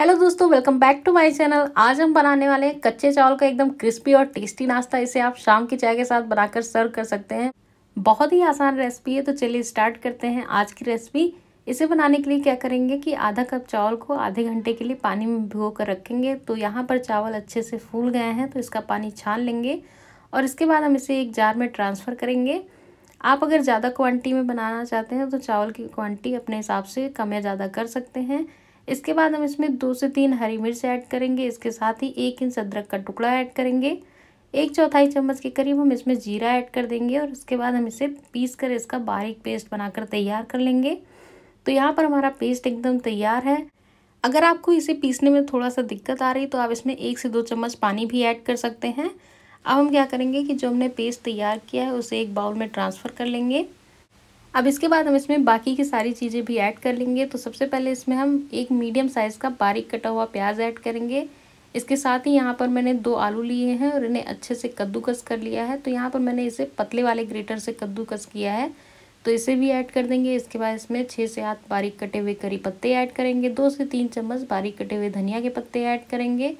hello दोस्तों welcome back to my channel आज हम बनाने वाले हैं कच्चे चावल का एकदम क्रिस्पी और टेस्टी नाश्ता इसे आप शाम की चाय के साथ बनाकर सर्व कर सकते हैं बहुत ही आसान रेसिपी है तो चलिए स्टार्ट करते हैं आज की रेसिपी इसे बनाने के लिए क्या करेंगे कि आधा कप चावल को आधे घंटे के लिए पानी में भिगो कर रखेंगे तो यहाँ पर चावल अच्छे से फूल गए हैं तो इसका पानी छान लेंगे और इसके बाद हम इसे एक जार में ट्रांसफ़र करेंगे आप अगर ज़्यादा क्वान्टिटी में बनाना चाहते हैं तो चावल की क्वान्टिटी अपने हिसाब से कम या ज़्यादा कर सकते हैं इसके बाद हम इसमें दो से तीन हरी मिर्च ऐड करेंगे इसके साथ ही एक इंच अदरक का टुकड़ा ऐड करेंगे एक चौथाई चम्मच के करीब हम इसमें जीरा ऐड कर देंगे और उसके बाद हम इसे पीस कर इसका बारीक पेस्ट बनाकर तैयार कर लेंगे तो यहाँ पर हमारा पेस्ट एकदम तैयार है अगर आपको इसे पीसने में थोड़ा सा दिक्कत आ रही तो आप इसमें एक से दो चम्मच पानी भी ऐड कर सकते हैं अब हम क्या करेंगे कि जो हमने पेस्ट तैयार किया है उसे एक बाउल में ट्रांसफ़र कर लेंगे अब इसके बाद हम इसमें बाकी की सारी चीज़ें भी ऐड कर लेंगे तो सबसे पहले इसमें हम एक मीडियम साइज़ का बारीक कटा हुआ प्याज ऐड करेंगे इसके साथ ही यहाँ पर मैंने दो आलू लिए हैं और इन्हें अच्छे से कद्दूकस कर लिया है तो यहाँ पर मैंने इसे पतले वाले ग्रेटर से कद्दूकस किया है तो इसे भी ऐड कर देंगे इसके बाद इसमें छः से आठ बारीक कटे हुए करी पत्ते ऐड करेंगे दो से तीन चम्मच बारीक कटे हुए धनिया के पत्ते ऐड करेंगे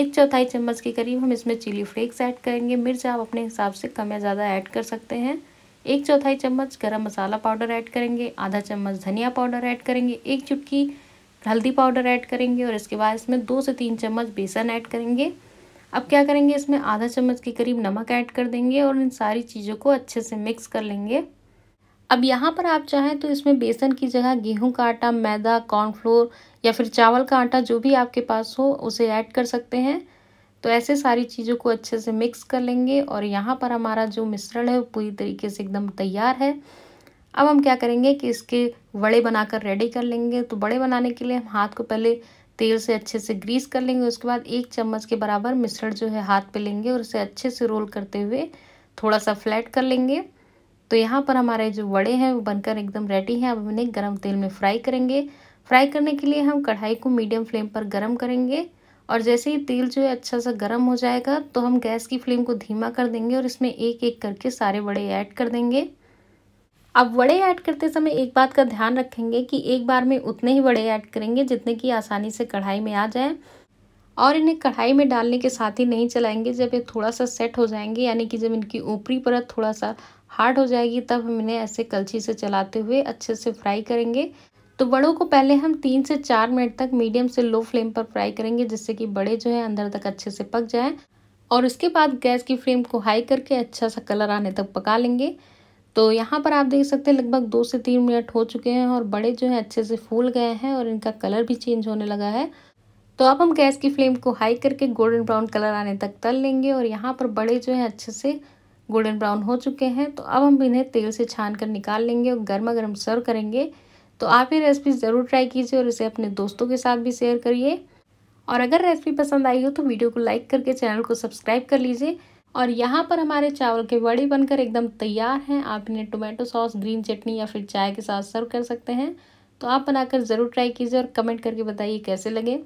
एक चौथाई चम्मच के करीब हम इसमें चिली फ्लेक्स ऐड करेंगे मिर्च आप अपने हिसाब से कम या ज़्यादा ऐड कर सकते हैं एक चौथाई चम्मच गरम मसाला पाउडर ऐड करेंगे आधा चम्मच धनिया पाउडर ऐड करेंगे एक चुटकी हल्दी पाउडर ऐड करेंगे और इसके बाद इसमें दो से तीन चम्मच बेसन ऐड करेंगे अब क्या करेंगे इसमें आधा चम्मच के करीब नमक ऐड कर देंगे और इन सारी चीज़ों को अच्छे से मिक्स कर लेंगे अब यहाँ पर आप चाहें तो इसमें बेसन की जगह गेहूं का आटा मैदा कॉर्नफ्लोर या फिर चावल का आटा जो भी आपके पास हो उसे ऐड कर सकते हैं तो ऐसे सारी चीज़ों को अच्छे से मिक्स कर लेंगे और यहाँ पर हमारा जो मिश्रण है वो पूरी तरीके से एकदम तैयार है अब हम क्या करेंगे कि इसके बड़े बनाकर रेडी कर लेंगे तो बड़े बनाने के लिए हम हाथ को पहले तेल से अच्छे से ग्रीस कर लेंगे उसके बाद एक चम्मच के बराबर मिश्रण जो है हाथ पे लेंगे और उसे अच्छे से रोल करते हुए थोड़ा सा फ्लैट कर लेंगे तो यहाँ पर हमारे जो वड़े हैं वो बनकर एकदम रेडी हैं अब हम इन्हें गर्म तेल में फ्राई करेंगे फ्राई करने के लिए हम कढ़ाई को मीडियम फ्लेम पर गर्म करेंगे और जैसे ही तेल जो है अच्छा सा गर्म हो जाएगा तो हम गैस की फ्लेम को धीमा कर देंगे और इसमें एक एक करके सारे वड़े ऐड कर देंगे अब वड़े ऐड करते समय एक बात का ध्यान रखेंगे कि एक बार में उतने ही वड़े ऐड करेंगे जितने की आसानी से कढ़ाई में आ जाए और इन्हें कढ़ाई में डालने के साथ ही नहीं चलाएंगे जब ये थोड़ा सा सेट हो जाएंगे यानी कि जब इनकी ऊपरी परत थोड़ा सा हार्ड हो जाएगी तब हम इन्हें ऐसे कलछी से चलाते हुए अच्छे से फ्राई करेंगे तो बड़ों को पहले हम तीन से चार मिनट तक मीडियम से लो फ्लेम पर फ्राई करेंगे जिससे कि बड़े जो है अंदर तक अच्छे से पक जाएं और इसके बाद गैस की फ्लेम को हाई करके अच्छा सा कलर आने तक पका लेंगे तो यहाँ पर आप देख सकते हैं लगभग दो से तीन मिनट हो चुके हैं और बड़े जो हैं अच्छे से फूल गए हैं और इनका कलर भी चेंज होने लगा है तो अब हम गैस की फ्लेम को हाई करके गोल्डन ब्राउन कलर आने तक तल लेंगे और यहाँ पर बड़े जो है अच्छे से गोल्डन ब्राउन हो चुके हैं तो अब हम इन्हें तेल से छान कर निकाल लेंगे और गर्मा गर्म सर्व करेंगे तो आप ये रेसिपी ज़रूर ट्राई कीजिए और इसे अपने दोस्तों के साथ भी शेयर करिए और अगर रेसिपी पसंद आई हो तो वीडियो को लाइक करके चैनल को सब्सक्राइब कर लीजिए और यहाँ पर हमारे चावल के बड़े बनकर एकदम तैयार हैं आप इन्हें टोमेटो सॉस ग्रीन चटनी या फिर चाय के साथ सर्व कर सकते हैं तो आप बनाकर ज़रूर ट्राई कीजिए और कमेंट करके बताइए कैसे लगे